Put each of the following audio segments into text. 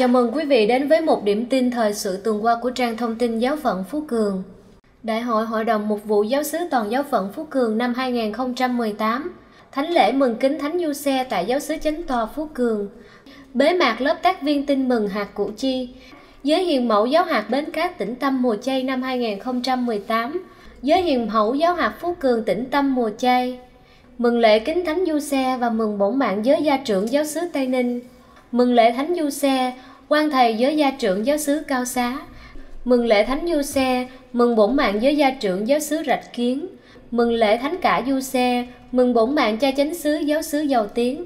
Chào mừng quý vị đến với một điểm tin thời sự tuần qua của trang thông tin giáo phận Phú Cường. Đại hội Hội đồng Mục vụ Giáo sứ Toàn giáo phận Phú Cường năm 2018, Thánh lễ mừng kính Thánh Du Xe tại giáo sứ Chánh Tòa Phú Cường, bế mạc lớp tác viên tin mừng hạt Củ Chi, giới hiền mẫu giáo hạt Bến Cát tỉnh Tâm Mùa Chay năm 2018, giới hiền mẫu giáo hạt Phú Cường tỉnh Tâm Mùa Chay, mừng lễ kính Thánh Du Xe và mừng bổn mạng giới gia trưởng giáo sứ Tây Ninh, mừng lễ Thánh Du Xe quan thầy với gia trưởng giáo xứ Cao Xá, mừng lễ Thánh Du Xe, mừng bổn mạng với gia trưởng giáo xứ Rạch Kiến, mừng lễ Thánh Cả Du Xe, mừng bổn mạng cha chánh xứ giáo xứ Giàu Tiến.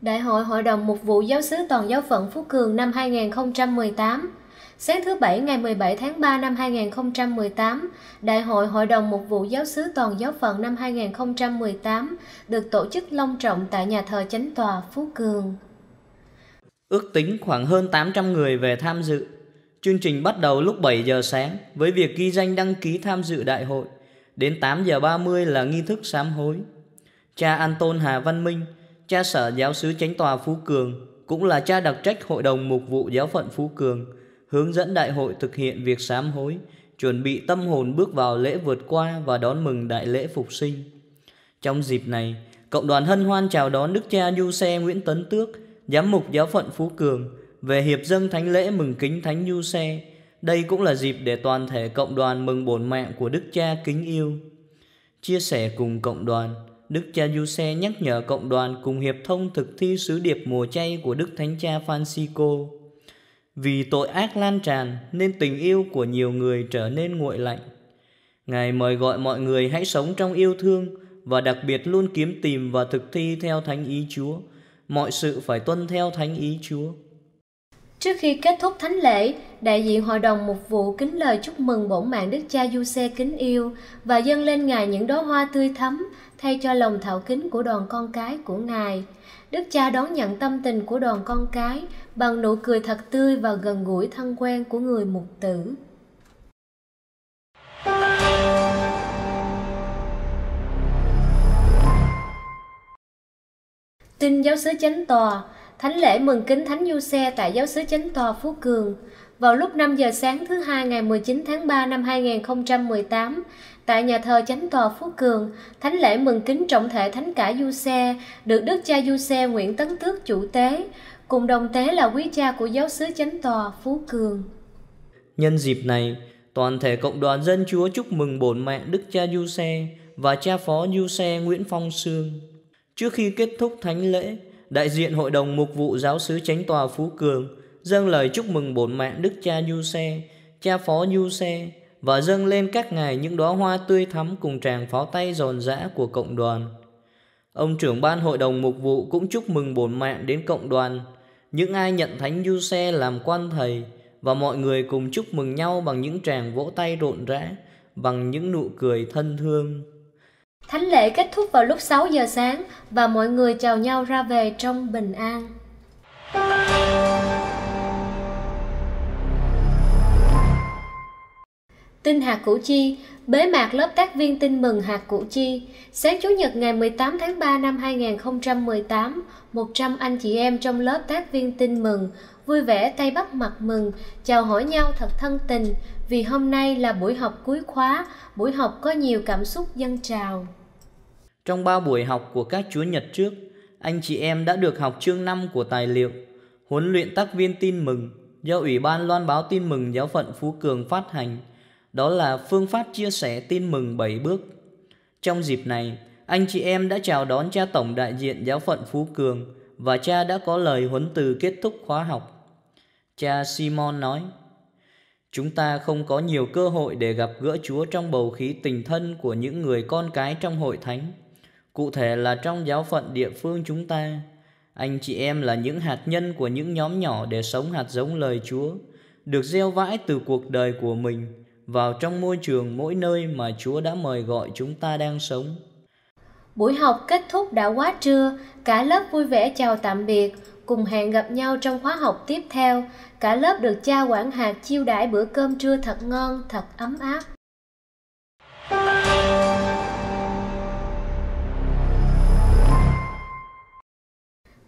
Đại hội Hội đồng Mục vụ Giáo sứ Toàn giáo phận Phú Cường năm 2018 Sáng thứ Bảy ngày 17 tháng 3 năm 2018, Đại hội Hội đồng Mục vụ Giáo sứ Toàn giáo phận năm 2018 được tổ chức long trọng tại nhà thờ Chánh tòa Phú Cường. Ước tính khoảng hơn 800 người về tham dự. Chương trình bắt đầu lúc 7 giờ sáng với việc ghi danh đăng ký tham dự đại hội. Đến 8 giờ 30 là nghi thức sám hối. Cha Anton Hà Văn Minh, cha sở giáo sứ Chánh tòa Phú Cường, cũng là cha đặc trách Hội đồng Mục vụ Giáo phận Phú Cường – hướng dẫn đại hội thực hiện việc sám hối, chuẩn bị tâm hồn bước vào lễ vượt qua và đón mừng đại lễ phục sinh. Trong dịp này, cộng đoàn hân hoan chào đón Đức cha Du Xe Nguyễn Tấn Tước, giám mục giáo phận Phú Cường, về hiệp dâng thánh lễ mừng kính thánh Du Xe. Đây cũng là dịp để toàn thể cộng đoàn mừng bổn mạng của Đức cha kính yêu. Chia sẻ cùng cộng đoàn, Đức cha Du Xe nhắc nhở cộng đoàn cùng hiệp thông thực thi sứ điệp mùa chay của Đức Thánh cha Francisco. Vì tội ác lan tràn nên tình yêu của nhiều người trở nên nguội lạnh. Ngài mời gọi mọi người hãy sống trong yêu thương và đặc biệt luôn kiếm tìm và thực thi theo thánh ý Chúa. Mọi sự phải tuân theo thánh ý Chúa. Trước khi kết thúc thánh lễ, đại diện hội đồng mục vụ kính lời chúc mừng bổn mạng Đức Cha Du Xe kính yêu và dâng lên Ngài những đóa hoa tươi thắm thay cho lòng thảo kính của đoàn con cái của Ngài. Đức cha đón nhận tâm tình của đoàn con cái bằng nụ cười thật tươi và gần gũi thân quen của người mục tử. Tin giáo sứ chánh tòa, thánh lễ mừng kính thánh du xe tại giáo sứ chánh tòa Phú Cường vào lúc 5 giờ sáng thứ hai ngày 19 tháng 3 năm 2018 tại nhà thờ Chánh tòa Phú Cường, thánh lễ mừng kính trọng thể thánh cả Du Xe được Đức cha Du Xe Nguyễn Tấn Tước chủ tế, cùng đồng tế là quý cha của giáo xứ Chánh tòa Phú Cường. Nhân dịp này, toàn thể cộng đoàn dân Chúa chúc mừng bổn mẹ Đức cha Du Xe và cha phó Du Xe Nguyễn Phong Sương. Trước khi kết thúc thánh lễ, đại diện Hội đồng Mục vụ Giáo xứ Chánh tòa Phú Cường dâng lời chúc mừng bổn mạng đức cha Du Xe, cha phó Du Xe và dâng lên các ngài những đóa hoa tươi thắm cùng tràng pháo tay giòn giã của cộng đoàn. Ông trưởng ban hội đồng mục vụ cũng chúc mừng bổn mạng đến cộng đoàn, những ai nhận thánh Du Xe làm quan thầy và mọi người cùng chúc mừng nhau bằng những tràng vỗ tay rộn rã, bằng những nụ cười thân thương. Thánh lễ kết thúc vào lúc 6 giờ sáng và mọi người chào nhau ra về trong bình an. Tin hạt Củ Chi, bế mạc lớp tác viên tin mừng hạt Củ Chi. Sáng Chủ nhật ngày 18 tháng 3 năm 2018, 100 anh chị em trong lớp tác viên tin mừng vui vẻ tay bắt mặt mừng, chào hỏi nhau thật thân tình vì hôm nay là buổi học cuối khóa, buổi học có nhiều cảm xúc dân trào. Trong ba buổi học của các Chúa Nhật trước, anh chị em đã được học chương 5 của tài liệu Huấn luyện tác viên tin mừng do Ủy ban Loan báo tin mừng giáo phận Phú Cường phát hành – đó là phương pháp chia sẻ tin mừng 7 bước. Trong dịp này, anh chị em đã chào đón cha tổng đại diện giáo phận Phú Cường và cha đã có lời huấn từ kết thúc khóa học. Cha Simon nói: Chúng ta không có nhiều cơ hội để gặp gỡ Chúa trong bầu khí tình thân của những người con cái trong hội thánh, cụ thể là trong giáo phận địa phương chúng ta. Anh chị em là những hạt nhân của những nhóm nhỏ để sống hạt giống lời Chúa, được gieo vãi từ cuộc đời của mình vào trong môi trường mỗi nơi mà Chúa đã mời gọi chúng ta đang sống. Buổi học kết thúc đã quá trưa, cả lớp vui vẻ chào tạm biệt, cùng hẹn gặp nhau trong khóa học tiếp theo. Cả lớp được cha quản hạt chiêu đãi bữa cơm trưa thật ngon, thật ấm áp.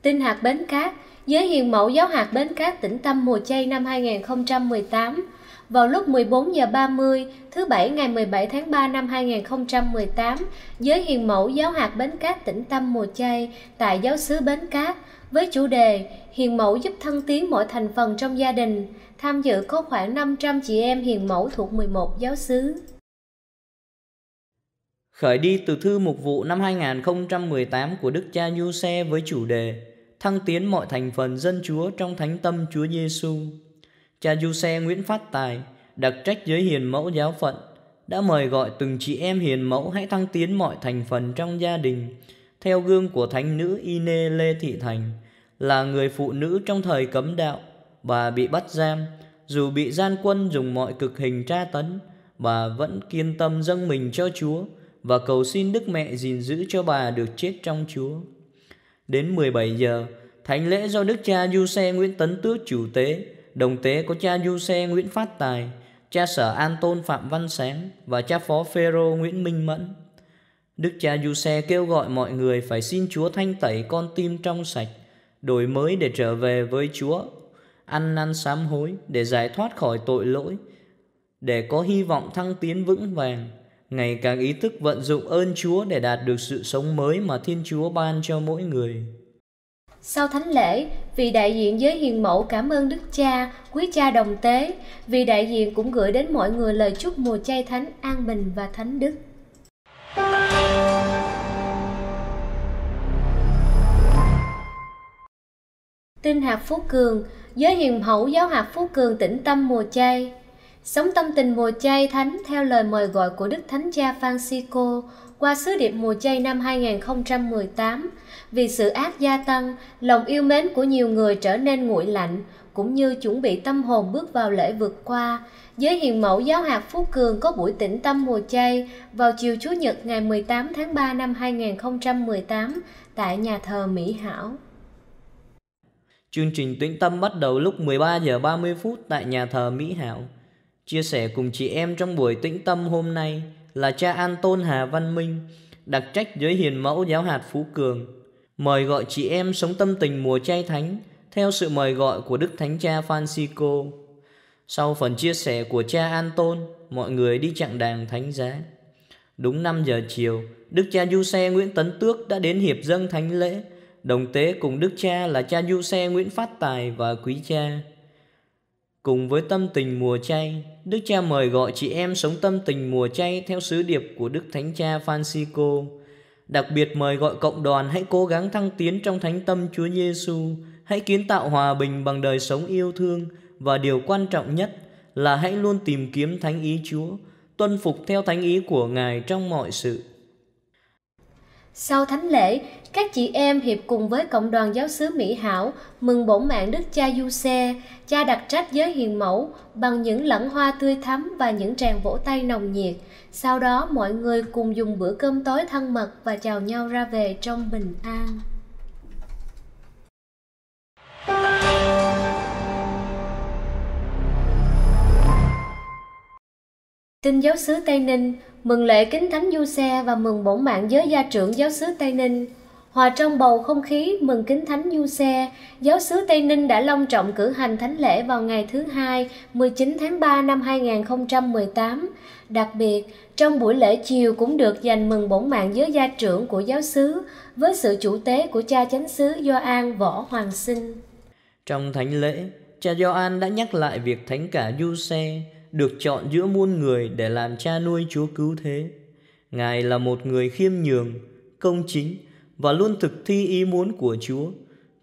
Tin hạt Bến Cát, giới hiền mẫu giáo hạt Bến Cát tỉnh Tâm Mùa Chay năm 2018 vào lúc 14 giờ 30 thứ Bảy ngày 17 tháng 3 năm 2018 giới hiền mẫu giáo hạt Bến Cát tỉnh Tâm Mùa Chay tại giáo xứ Bến Cát với chủ đề Hiền mẫu giúp thân tiến mọi thành phần trong gia đình. Tham dự có khoảng 500 chị em hiền mẫu thuộc 11 giáo xứ. Khởi đi từ thư mục vụ năm 2018 của Đức cha Du với chủ đề Thăng tiến mọi thành phần dân Chúa trong thánh tâm Chúa Giêsu cha du xe Nguyễn Phát Tài, đặc trách giới hiền mẫu giáo phận, đã mời gọi từng chị em hiền mẫu hãy thăng tiến mọi thành phần trong gia đình, theo gương của thánh nữ Ine Lê Thị Thành, là người phụ nữ trong thời cấm đạo, bà bị bắt giam, dù bị gian quân dùng mọi cực hình tra tấn, bà vẫn kiên tâm dâng mình cho Chúa và cầu xin Đức Mẹ gìn giữ cho bà được chết trong Chúa. Đến 17 giờ, thánh lễ do Đức cha Giuse Nguyễn Tấn Tước chủ tế đồng tế có cha Du Xe Nguyễn Phát Tài, cha sở An Tôn Phạm Văn Sáng và cha phó Phêrô Nguyễn Minh Mẫn. Đức cha Du Xe kêu gọi mọi người phải xin Chúa thanh tẩy con tim trong sạch, đổi mới để trở về với Chúa, ăn năn sám hối để giải thoát khỏi tội lỗi, để có hy vọng thăng tiến vững vàng, ngày càng ý thức vận dụng ơn Chúa để đạt được sự sống mới mà Thiên Chúa ban cho mỗi người. Sau thánh lễ, vị đại diện giới hiền mẫu cảm ơn đức cha, quý cha đồng tế. Vị đại diện cũng gửi đến mọi người lời chúc mùa chay thánh an bình và thánh đức. Tin hạt Phú Cường, giới hiền mẫu giáo hạt Phú Cường tĩnh tâm mùa chay. Sống tâm tình mùa chay thánh theo lời mời gọi của Đức Thánh Cha Francisco qua sứ điệp mùa chay năm 2018 vì sự ác gia tăng lòng yêu mến của nhiều người trở nên nguội lạnh cũng như chuẩn bị tâm hồn bước vào lễ vượt qua giới hiền mẫu giáo hạt Phú Cường có buổi tĩnh tâm mùa chay vào chiều Chủ nhật ngày 18 tháng 3 năm 2018 tại nhà thờ Mỹ Hảo. Chương trình tĩnh tâm bắt đầu lúc 13 giờ 30 phút tại nhà thờ Mỹ Hảo. Chia sẻ cùng chị em trong buổi tĩnh tâm hôm nay là cha An Tôn Hà Văn Minh, đặc trách giới hiền mẫu giáo hạt Phú Cường mời gọi chị em sống tâm tình mùa chay thánh theo sự mời gọi của Đức Thánh Cha Francisco. Sau phần chia sẻ của cha Anton, mọi người đi chặng đàng thánh giá. Đúng 5 giờ chiều, Đức cha Du Xe Nguyễn Tấn Tước đã đến hiệp dâng thánh lễ, đồng tế cùng Đức cha là cha Du Xe Nguyễn Phát Tài và quý cha. Cùng với tâm tình mùa chay, Đức cha mời gọi chị em sống tâm tình mùa chay theo sứ điệp của Đức Thánh Cha Francisco. Đặc biệt mời gọi cộng đoàn hãy cố gắng thăng tiến trong thánh tâm Chúa Giêsu, hãy kiến tạo hòa bình bằng đời sống yêu thương và điều quan trọng nhất là hãy luôn tìm kiếm thánh ý Chúa, tuân phục theo thánh ý của Ngài trong mọi sự. Sau thánh lễ, các chị em hiệp cùng với cộng đoàn giáo sứ Mỹ Hảo mừng bổn mạng Đức Cha Du Xe, cha đặc trách giới hiền mẫu bằng những lẵng hoa tươi thắm và những tràng vỗ tay nồng nhiệt. Sau đó mọi người cùng dùng bữa cơm tối thân mật và chào nhau ra về trong bình an. Tin giáo sứ Tây Ninh, mừng lễ kính thánh du xe và mừng bổn mạng giới gia trưởng giáo sứ Tây Ninh Hòa trong bầu không khí mừng kính Thánh Du Xe, giáo xứ Tây Ninh đã long trọng cử hành thánh lễ vào ngày thứ hai, 19 tháng 3 năm 2018. Đặc biệt, trong buổi lễ chiều cũng được dành mừng bổn mạng giới gia trưởng của giáo xứ với sự chủ tế của cha chánh sứ Gioan Võ Hoàng Sinh. Trong thánh lễ, cha Gioan đã nhắc lại việc thánh cả Du Xe được chọn giữa muôn người để làm cha nuôi Chúa cứu thế. Ngài là một người khiêm nhường, công chính, và luôn thực thi ý muốn của Chúa,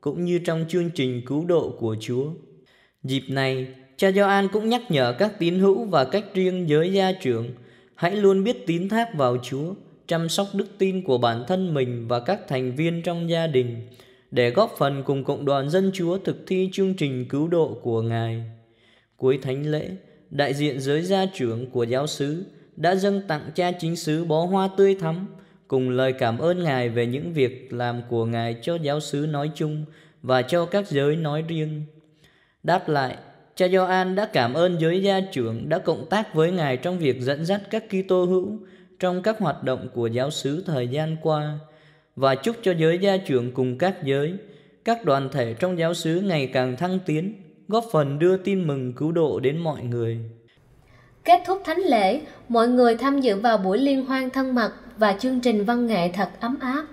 cũng như trong chương trình cứu độ của Chúa. Dịp này, cha Gioan cũng nhắc nhở các tín hữu và cách riêng giới gia trưởng hãy luôn biết tín thác vào Chúa, chăm sóc đức tin của bản thân mình và các thành viên trong gia đình để góp phần cùng cộng đoàn dân Chúa thực thi chương trình cứu độ của Ngài. Cuối thánh lễ, đại diện giới gia trưởng của giáo xứ đã dâng tặng cha chính xứ bó hoa tươi thắm cùng lời cảm ơn Ngài về những việc làm của Ngài cho giáo sứ nói chung và cho các giới nói riêng. Đáp lại, cha Gioan đã cảm ơn giới gia trưởng đã cộng tác với Ngài trong việc dẫn dắt các Kitô hữu trong các hoạt động của giáo sứ thời gian qua và chúc cho giới gia trưởng cùng các giới, các đoàn thể trong giáo xứ ngày càng thăng tiến, góp phần đưa tin mừng cứu độ đến mọi người. Kết thúc thánh lễ, mọi người tham dự vào buổi liên hoan thân mật và chương trình văn nghệ thật ấm áp.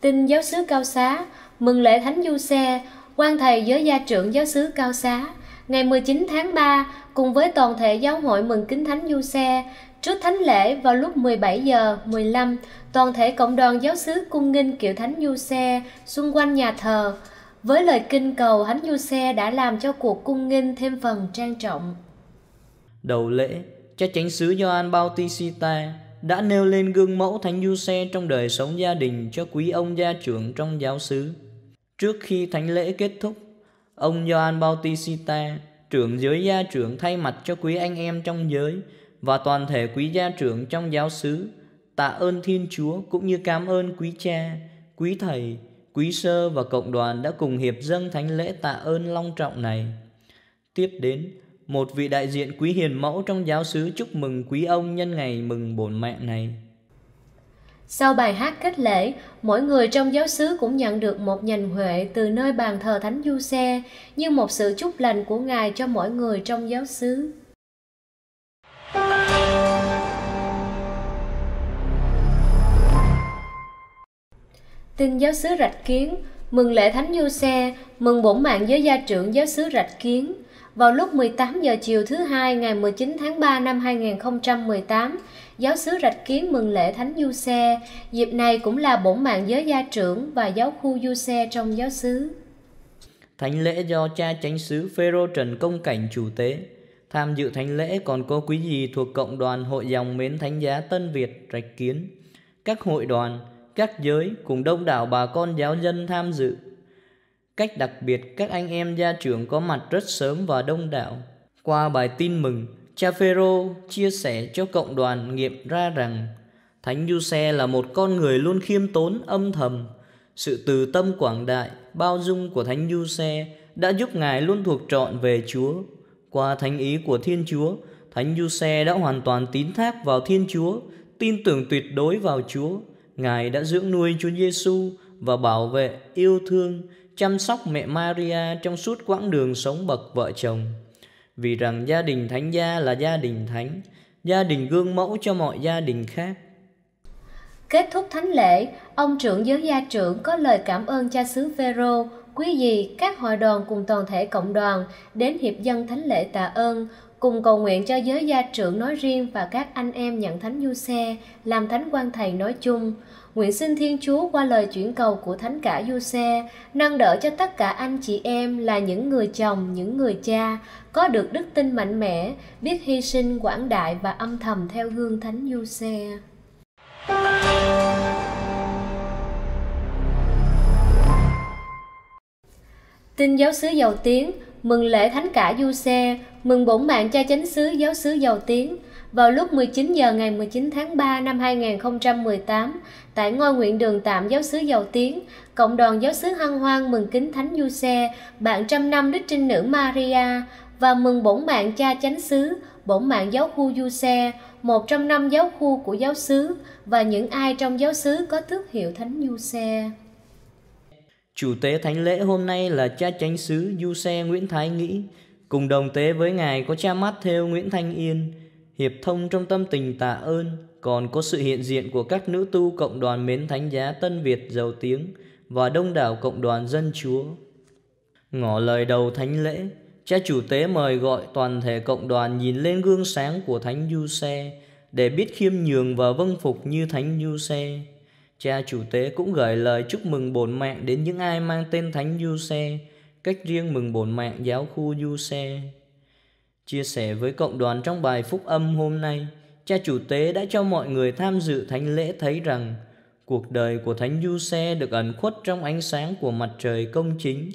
Tin giáo sứ Cao Xá, mừng lễ Thánh Du Xe, quan thầy giới gia trưởng giáo sứ Cao Xá, ngày 19 tháng 3 cùng với toàn thể giáo hội mừng kính Thánh Du Xe Trước thánh lễ vào lúc 17 giờ 15, toàn thể cộng đoàn giáo xứ cung nghinh kiểu Thánh Du Xe xung quanh nhà thờ với lời kinh cầu Thánh Du Xe đã làm cho cuộc cung nghinh thêm phần trang trọng. Đầu lễ, cha chánh xứ Gioan Bautista đã nêu lên gương mẫu Thánh Du Xe trong đời sống gia đình cho quý ông gia trưởng trong giáo xứ. Trước khi thánh lễ kết thúc, ông Gioan Bautista, trưởng giới gia trưởng thay mặt cho quý anh em trong giới, và toàn thể quý gia trưởng trong giáo xứ tạ ơn Thiên Chúa cũng như cảm ơn quý cha, quý thầy, quý sơ và cộng đoàn đã cùng hiệp dâng thánh lễ tạ ơn long trọng này. Tiếp đến, một vị đại diện quý hiền mẫu trong giáo xứ chúc mừng quý ông nhân ngày mừng bổn mạng này. Sau bài hát kết lễ, mỗi người trong giáo xứ cũng nhận được một nhành huệ từ nơi bàn thờ Thánh Du Xe như một sự chúc lành của Ngài cho mỗi người trong giáo xứ. tin giáo sứ Rạch Kiến, mừng lễ Thánh Du Xe, mừng bổn mạng với gia trưởng giáo sứ Rạch Kiến. Vào lúc 18 giờ chiều thứ hai ngày 19 tháng 3 năm 2018, giáo sứ Rạch Kiến mừng lễ Thánh Du Xe. Dịp này cũng là bổn mạng giới gia trưởng và giáo khu Du Xe trong giáo sứ Thánh lễ do cha chánh sứ Phêrô Trần Công Cảnh chủ tế. Tham dự thánh lễ còn có quý vị thuộc Cộng đoàn Hội dòng Mến Thánh Giá Tân Việt Rạch Kiến, các hội đoàn, các giới cùng đông đảo bà con giáo dân tham dự. Cách đặc biệt các anh em gia trưởng có mặt rất sớm và đông đảo. Qua bài tin mừng, cha Phêrô chia sẻ cho cộng đoàn nghiệm ra rằng Thánh Giuse là một con người luôn khiêm tốn âm thầm. Sự từ tâm quảng đại, bao dung của Thánh Giuse đã giúp ngài luôn thuộc trọn về Chúa. Qua thánh ý của Thiên Chúa, Thánh Giuse đã hoàn toàn tín thác vào Thiên Chúa, tin tưởng tuyệt đối vào Chúa Ngài đã dưỡng nuôi Chúa Giêsu và bảo vệ, yêu thương, chăm sóc mẹ Maria trong suốt quãng đường sống bậc vợ chồng. Vì rằng gia đình thánh gia là gia đình thánh, gia đình gương mẫu cho mọi gia đình khác. Kết thúc thánh lễ, ông trưởng giới gia trưởng có lời cảm ơn cha xứ Vero, quý vị, các hội đoàn cùng toàn thể cộng đoàn đến hiệp dân thánh lễ tạ ơn, cùng cầu nguyện cho giới gia trưởng nói riêng và các anh em nhận thánh du xe, làm thánh quan thầy nói chung. Nguyện xin Thiên Chúa qua lời chuyển cầu của Thánh cả Du Xe, nâng đỡ cho tất cả anh chị em là những người chồng, những người cha, có được đức tin mạnh mẽ, biết hy sinh quảng đại và âm thầm theo gương Thánh Du Xe. Tin giáo sứ giàu tiếng, mừng lễ thánh cả du xe, mừng bổn mạng cha chánh sứ giáo sứ giàu tiếng – vào lúc 19 giờ ngày 19 tháng 3 năm 2018 tại ngôi nguyện đường tạm giáo xứ Dầu Tiến, cộng đoàn giáo xứ Hăng Hoang mừng kính Thánh Du Xe, bạn trăm năm Đức Trinh Nữ Maria và mừng bổn mạng cha chánh xứ, bổn mạng giáo khu Du Xe, một trong năm giáo khu của giáo xứ và những ai trong giáo xứ có tước hiệu Thánh Du Xe. Chủ tế thánh lễ hôm nay là cha chánh xứ Du Xe Nguyễn Thái Nghĩ, cùng đồng tế với ngài có cha mắt theo Nguyễn Thanh Yên, hiệp thông trong tâm tình tạ ơn, còn có sự hiện diện của các nữ tu cộng đoàn mến thánh giá Tân Việt giàu tiếng và đông đảo cộng đoàn dân chúa. Ngỏ lời đầu thánh lễ, cha chủ tế mời gọi toàn thể cộng đoàn nhìn lên gương sáng của thánh Du Xe để biết khiêm nhường và vâng phục như thánh Du Xe. Cha chủ tế cũng gửi lời chúc mừng bổn mạng đến những ai mang tên thánh Du Xe, cách riêng mừng bổn mạng giáo khu Du Xe. Chia sẻ với cộng đoàn trong bài phúc âm hôm nay, cha chủ tế đã cho mọi người tham dự thánh lễ thấy rằng cuộc đời của thánh du xe được ẩn khuất trong ánh sáng của mặt trời công chính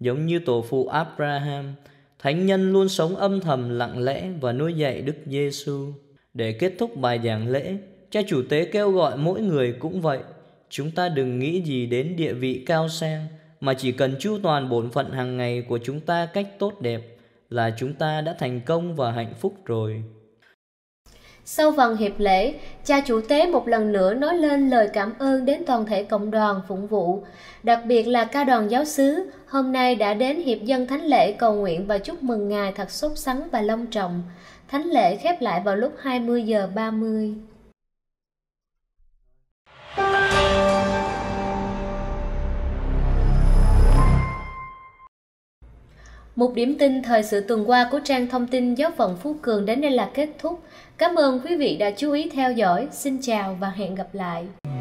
giống như tổ phụ abraham thánh nhân luôn sống âm thầm lặng lẽ và nuôi dạy đức giêsu để kết thúc bài giảng lễ cha chủ tế kêu gọi mỗi người cũng vậy chúng ta đừng nghĩ gì đến địa vị cao sang mà chỉ cần chu toàn bổn phận hàng ngày của chúng ta cách tốt đẹp là chúng ta đã thành công và hạnh phúc rồi. Sau vòng hiệp lễ, cha chủ tế một lần nữa nói lên lời cảm ơn đến toàn thể cộng đoàn phụng vụ, đặc biệt là ca đoàn giáo sứ hôm nay đã đến hiệp dân thánh lễ cầu nguyện và chúc mừng ngài thật sốt sắng và long trọng. Thánh lễ khép lại vào lúc 20 giờ 30. Một điểm tin thời sự tuần qua của trang thông tin giáo phận Phú Cường đến đây là kết thúc. Cảm ơn quý vị đã chú ý theo dõi. Xin chào và hẹn gặp lại.